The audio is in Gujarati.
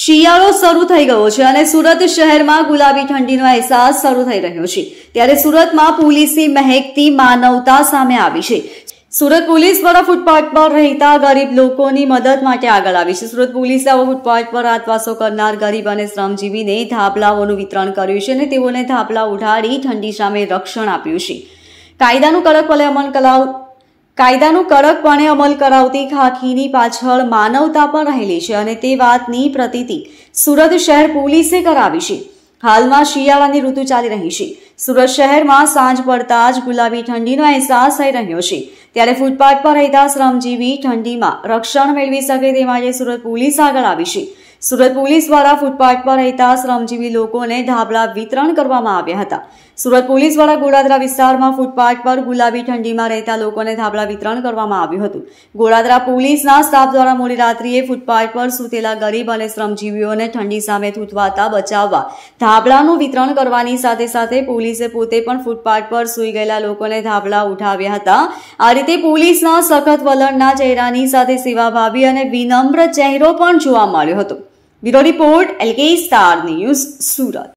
શિયાળો શરૂ થઈ ગયો છે અને સુરત શહેરમાં ગુલાબી ઠંડીનો અહેસાસ શરૂ થઈ રહ્યો છે ત્યારે સુરતમાં પોલીસની મહેકતી માનવતા સામે આવી છે સુરત પોલીસ દ્વારા ફૂટપાથ પર રહેતા ગરીબ લોકોની મદદ માટે આગળ આવી છે સુરત પોલીસે આવો ફૂટપાથ પર આતવાસો કરનાર ગરીબ અને શ્રમજીવીને થાપલાઓનું વિતરણ કર્યું છે અને તેઓને થાપલા ઉઠાડી ઠંડી સામે રક્ષણ આપ્યું છે કાયદાનું કડક પલે અમલ કલાવ કાયદાનું કડકપણે અમલ કરાવતી ખાખીની પાછળ માનવતા પણ રહેલી છે અને તે વાતની પ્રતીતિ સુરત શહેર પોલીસે કરાવી છે હાલમાં શિયાળાની ઋતુ ચાલી રહી છે સુરત શહેરમાં સાંજ પડતા જ ગુલાબી ઠંડીનો અહેસાસ થઈ રહ્યો છે ત્યારે ફૂટપાથ પર રહેતા શ્રમજીવી ઠંડીમાં રક્ષણ મેળવી શકે તે માટે સુરત પોલીસ આગળ આવી છે સુરત પોલીસ દ્વારા ફૂટપાથ પર રહેતા શ્રમજીવી લોકોને ધાબળા વિતરણ કરવામાં આવ્યા હતા સુરત પોલીસ દ્વારા ગોળાદરા વિસ્તારમાં ફૂટપાથ પર ગુલાબી ઠંડીમાં રહેતા લોકોને ધાબળા વિતરણ કરવામાં આવ્યું હતું ગોળાદરા પોલીસના સ્ટાફ દ્વારા મોડી રાત્રિએ ફૂટપાથ પર સૂતેલા ગરીબ અને શ્રમજીવીઓને ઠંડી સામે થૂંથવાતા બચાવવા ધાબળાનું વિતરણ કરવાની સાથે સાથે પોલીસે પોતે પણ ફૂટપાથ પર સૂઈ ગયેલા લોકોને ધાબળા ઉઠાવ્યા હતા આ રીતે પોલીસના સખત વલણના ચહેરાની સાથે સેવાભાવી અને વિનમ્ર ચહેરો પણ જોવા મળ્યો હતો bureau report L K star news Surat